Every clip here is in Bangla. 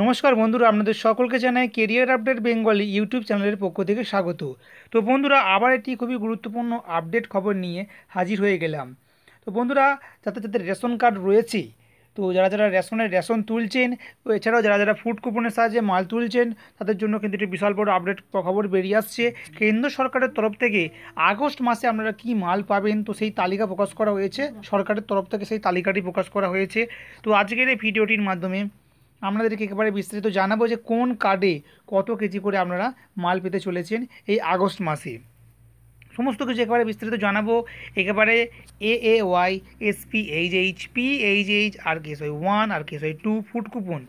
নমস্কার বন্ধুরা আপনাদের সকলকে জানাই কেরিয়ার আপডেট বেঙ্গলি ইউটিউব চ্যানেলের পক্ষ থেকে স্বাগত তো বন্ধুরা আবার একটি খুবই গুরুত্বপূর্ণ আপডেট খবর নিয়ে হাজির হয়ে গেলাম তো বন্ধুরা যাতে যাদের রেশন কার্ড রয়েছে তো যারা যারা রেশনের রেশন তুলছেন এছাড়াও যারা যারা ফুড কুপনের সাহায্যে মাল তুলছেন তাদের জন্য কিন্তু একটি বিশাল বড় আপডেট খবর বেরিয়ে আসছে কেন্দ্র সরকারের তরফ থেকে আগস্ট মাসে আপনারা কি মাল পাবেন তো সেই তালিকা প্রকাশ করা হয়েছে সরকারের তরফ থেকে সেই তালিকাটি প্রকাশ করা হয়েছে তো আজকের এই ভিডিওটির মাধ্যমে আপনাদেরকে একেবারে বিস্তারিত জানাবো যে কোন কার্ডে কত কেজি করে আপনারা মাল পেতে চলেছেন এই আগস্ট মাসে সমস্ত কিছু একেবারে বিস্তারিত জানাবো একেবারে A A Y S P H H P H H R K S Y one R K S Y two food coupon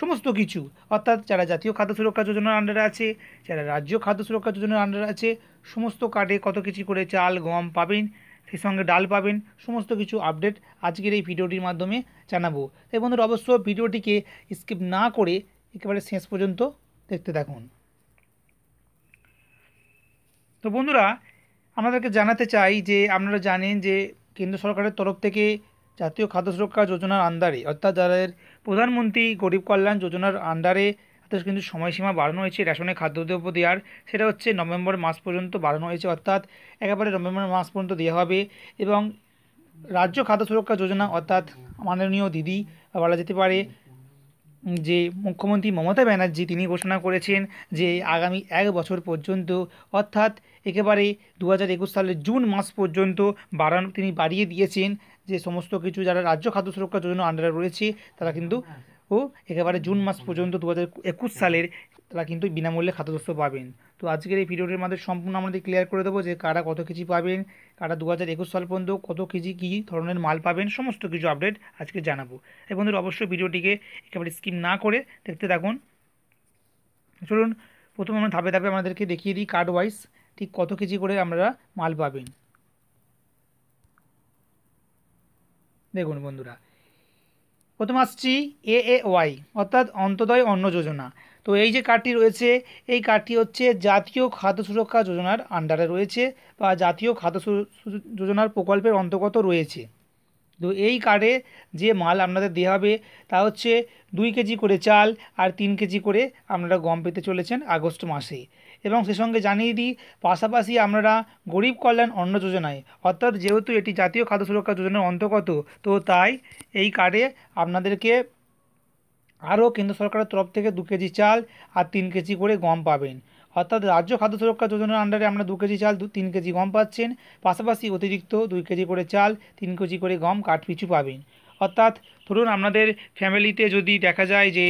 সমস্ত কিছু অর্থাৎ যারা জাতীয় খাদ্য সুরক্ষা যোজনার আন্ডারে আছে যারা রাজ্য খাদ্য সুরক্ষা যোজনার আন্ডারে আছে সমস্ত কার্ডে কত কিছু করে চাল গম পাবেন সেই সঙ্গে ডাল পাবেন সমস্ত কিছু আপডেট আজকের এই ভিডিওটির মাধ্যমে জানাবো তাই বন্ধুরা অবশ্য ভিডিওটিকে স্কিপ না করে একেবারে শেষ পর্যন্ত দেখতে থাকুন তো বন্ধুরা আপনাদেরকে জানাতে চাই যে আপনারা জানেন যে কেন্দ্র সরকারের তরফ থেকে জাতীয় খাদ্য সুরক্ষা যোজনার আন্ডারে অর্থাৎ যাদের প্রধানমন্ত্রী গরিব কল্যাণ যোজনার আন্ডারে তো কিন্তু সময়সীমা বাড়ানো হয়েছে রেশনে খাদ্যদ্রব্য দেওয়ার সেটা হচ্ছে নভেম্বর মাস পর্যন্ত বাড়ানো হয়েছে অর্থাৎ একেবারে নভেম্বর মাস পর্যন্ত দেওয়া হবে এবং রাজ্য খাদ্য সুরক্ষা যোজনা অর্থাৎ মাননীয় দিদি বলা যেতে পারে যে মুখ্যমন্ত্রী মমতা ব্যানার্জি তিনি ঘোষণা করেছেন যে আগামী এক বছর পর্যন্ত অর্থাৎ একেবারে দু হাজার একুশ সালের জুন মাস পর্যন্ত বাড়ানো তিনি বাড়িয়ে দিয়েছেন যে সমস্ত কিছু যারা রাজ্য খাদ্য সুরক্ষা যোজনা আন্ডারে রয়েছে তারা কিন্তু ও একেবারে জুন মাস পর্যন্ত দু হাজার একুশ সালের তারা কিন্তু বিনামূল্যে খাদ্যশস্য পাবেন তো আজকের এই ভিডিওটির মাধ্যমে সম্পূর্ণ আমাদের ক্লিয়ার করে দেবো যে কারা কত কেজি পাবেন কারা দু হাজার একুশ সাল পর্যন্ত কত কেজি কী ধরনের মাল পাবেন সমস্ত কিছু আপডেট আজকে জানাবো এই বন্ধুরা অবশ্যই ভিডিওটিকে একেবারে স্কিম না করে দেখতে থাকুন চলুন প্রথমে আমরা ধাপে ধাপে আমাদেরকে দেখিয়ে দিই কার্ড ওয়াইজ ঠিক কত কেজি করে আমরা মাল পাবেন দেখুন বন্ধুরা প্রথম আসছি এ এ ওয়াই অর্থাৎ অন্তদয় অন্ন যোজনা তো এই যে কার্ডটি রয়েছে এই কার্ডটি হচ্ছে জাতীয় খাদ্য সুরক্ষা যোজনার আন্ডারে রয়েছে বা জাতীয় খাদ্য যোজনার প্রকল্পের অন্তর্গত রয়েছে তো এই কার্ডে যে মাল আপনাদের দেওয়া হবে তা হচ্ছে দুই কেজি করে চাল আর তিন কেজি করে আপনারা গম পেতে চলেছেন আগস্ট মাসে এবং সে সঙ্গে জানিয়ে দিই পাশাপাশি আপনারা গরিব কল্যাণ অন্ন যোজনায় অর্থাৎ যেহেতু এটি জাতীয় খাদ্য সুরক্ষা যোজনার অন্তর্গত তো তাই এই কার্ডে আপনাদেরকে আরও কেন্দ্র সরকারের তরফ থেকে দু কেজি চাল আর তিন কেজি করে গম পাবেন অর্থাৎ রাজ্য খাদ্য সুরক্ষা যোজনার আন্ডারে আমরা দু কেজি চাল দু তিন কেজি গম পাচ্ছেন পাশাপাশি অতিরিক্ত দুই কেজি করে চাল তিন কেজি করে গম কাঠপিছু পাবেন অর্থাৎ ধরুন আপনাদের ফ্যামিলিতে যদি দেখা যায় যে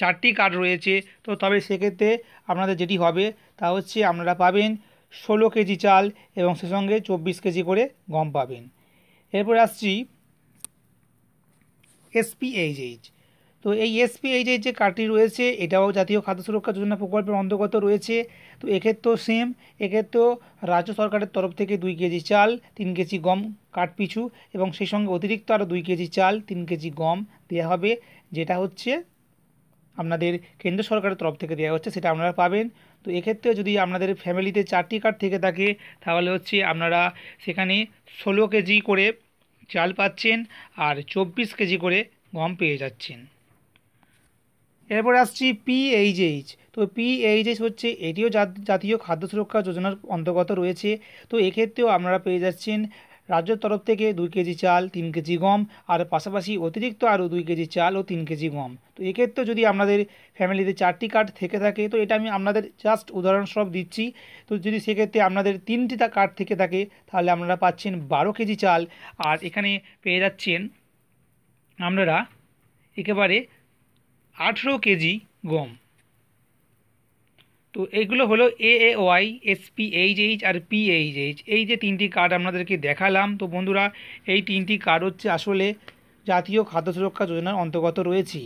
চারটি কার্ড রয়েছে তো তবে সেক্ষেত্রে আপনাদের যেটি হবে তা হচ্ছে আপনারা পাবেন ষোলো কেজি চাল এবং সে সঙ্গে চব্বিশ কেজি করে গম পাবেন এরপর আসছি এইচ তো এই এসপিএইচ এই যে কার্ডটি রয়েছে এটাও জাতীয় খাদ্য সুরক্ষা যোজনা প্রকল্পের অন্তর্গত রয়েছে তো এক্ষেত্রেও সেম এক্ষেত্রেও রাজ্য সরকারের তরফ থেকে দুই কেজি চাল তিন কেজি গম কাঠ পিছু এবং সেই সঙ্গে অতিরিক্ত আরও দুই কেজি চাল তিন কেজি গম দেওয়া হবে যেটা হচ্ছে আপনাদের কেন্দ্র সরকারের তরফ থেকে দেওয়া হচ্ছে সেটা আপনারা পাবেন তো এক্ষেত্রে যদি আপনাদের ফ্যামিলিতে চারটি কার্ড থেকে থাকে তাহলে হচ্ছে আপনারা সেখানে ষোলো কেজি করে চাল পাচ্ছেন আর চব্বিশ কেজি করে গম পেয়ে যাচ্ছেন এরপরে আসছি পিএইচএইচ তো পিএইচএইচ হচ্ছে এটিও জাতীয় খাদ্য সুরক্ষা যোজনার অন্তর্গত রয়েছে তো এক্ষেত্রেও আপনারা পেয়ে যাচ্ছেন রাজ্যের তরফ থেকে দুই কেজি চাল তিন কেজি গম আর পাশাপাশি অতিরিক্ত আরও দুই কেজি চাল ও তিন কেজি গম তো এক্ষেত্রে যদি আপনাদের ফ্যামিলিতে চারটি কার্ড থেকে থাকে তো এটা আমি আপনাদের জাস্ট উদাহরণস্বরূপ দিচ্ছি তো যদি সেক্ষেত্রে আপনাদের তিনটি কার্ড থেকে থাকে তাহলে আপনারা পাচ্ছেন বারো কেজি চাল আর এখানে পেয়ে যাচ্ছেন আপনারা একেবারে আঠেরো কেজি গম তো এইগুলো হলো A A Y S P H H R P H H এই যে তিনটি কার্ড আপনাদেরকে দেখালাম তো বন্ধুরা এই তিনটি কার্ড হচ্ছে আসলে জাতীয় খাদ্য সুরক্ষা যোজনার অন্তর্গত রয়েছে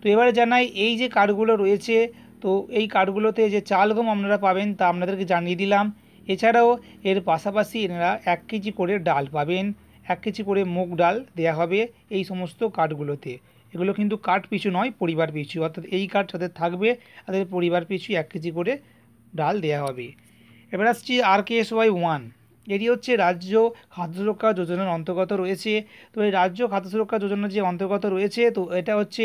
তো এবারে জানাই এই যে কার্ডগুলো রয়েছে তো এই কার্ডগুলোতে যে চাল গম আপনারা পাবেন তা আপনাদেরকে জানিয়ে দিলাম এছাড়াও এর পাশাপাশি এনারা এক কেজি করে ডাল পাবেন এক কেজি করে মুগ ডাল দেয়া হবে এই সমস্ত কার্ডগুলোতে এগুলো কিন্তু কাঠ পিছু নয় পরিবার পিছু অর্থাৎ এই কাঠ যাদের থাকবে তাদের পরিবার পিছু এক কেজি করে ডাল দেওয়া হবে এবার আসছি R K S Y one এটি হচ্ছে রাজ্য খাদ্য সুরক্ষা যোজনার অন্তর্গত রয়েছে তো এই রাজ্য খাদ্য সুরক্ষা যোজনার যে অন্তর্গত রয়েছে তো এটা হচ্ছে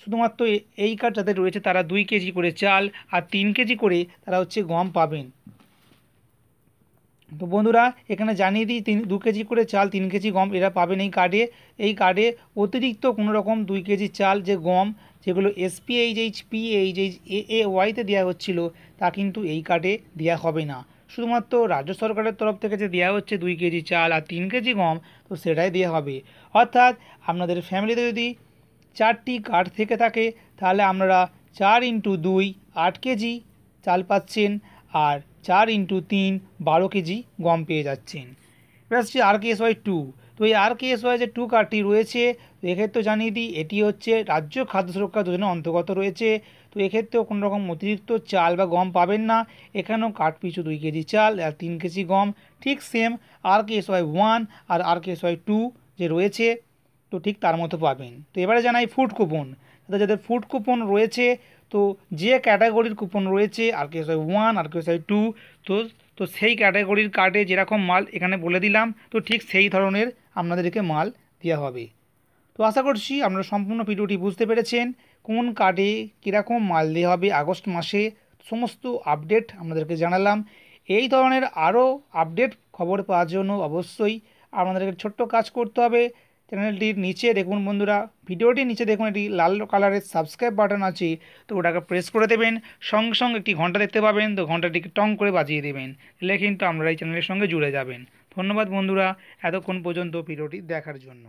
শুধুমাত্র এই কাঠ যাদের রয়েছে তারা দুই কেজি করে চাল আর তিন কেজি করে তারা হচ্ছে গম পাবেন তো বন্ধুরা এখানে জানিয়ে দিই তিন দু কেজি করে চাল তিন কেজি গম এরা পাবেন এই কার্ডে এই কার্ডে অতিরিক্ত কোনো রকম দুই কেজি চাল যে গম যেগুলো H H H A A ওয়াইতে দেওয়া হচ্ছিল তা কিন্তু এই কার্ডে দেওয়া হবে না শুধুমাত্র রাজ্য সরকারের তরফ থেকে যে দেওয়া হচ্ছে দুই কেজি চাল আর তিন কেজি গম তো সেটাই দেওয়া হবে অর্থাৎ আপনাদের ফ্যামিলিতে যদি চারটি কার্ড থেকে থাকে তাহলে আপনারা চার ইন্টু দুই আট কেজি চাল পাচ্ছেন আর চার ইন্টু তিন বারো কেজি গম পেয়ে যাচ্ছেন এবার আসছে আর কেএসওয়াই ওয়াই টু তো এই আর কেএসওয়াই ওয়াই যে টু কার্ডটি রয়েছে এক্ষেত্রে জানিয়ে দিই এটি হচ্ছে রাজ্য খাদ্য সুরক্ষা যোজনার অন্তর্গত রয়েছে তো এক্ষেত্রেও কোনো রকম অতিরিক্ত চাল বা গম পাবেন না এখানেও কাঠ পিছু দুই কেজি চাল আর তিন কেজি গম ঠিক same R K S Y Y one R R K Y two যে রয়েছে তো ঠিক তার মতো পাবেন তো এবারে জানাই ফুড কুপন তাদের যাদের ফুড কুপন রয়েছে তো যে ক্যাটাগরির কুপন রয়েছে আর কেউ সাই ওয়ান আর কেউ সাই টু তো তো সেই ক্যাটাগরির কার্ডে যেরকম মাল এখানে বলে দিলাম তো ঠিক সেই ধরনের আপনাদেরকে মাল দেওয়া হবে তো আশা করছি আপনারা সম্পূর্ণ ভিডিওটি বুঝতে পেরেছেন কোন কার্ডে কীরকম মাল দেওয়া হবে আগস্ট মাসে সমস্ত আপডেট আপনাদেরকে জানালাম এই ধরনের আরও আপডেট খবর পাওয়ার জন্য অবশ্যই আপনাদেরকে ছোট্ট কাজ করতে হবে চ্যানেলটির নিচে দেখুন বন্ধুরা ভিডিওটির নিচে দেখুন একটি লাল কালারের সাবস্ক্রাইব বাটন আছে তো ওটাকে প্রেস করে দেবেন সঙ্গে সঙ্গে একটি ঘন্টা দেখতে পাবেন তো ঘন্টাটিকে টং করে বাজিয়ে দেবেন তাহলে কিন্তু আমরা এই চ্যানেলের সঙ্গে জুড়ে যাবেন ধন্যবাদ বন্ধুরা এতক্ষণ পর্যন্ত ভিডিওটি দেখার জন্য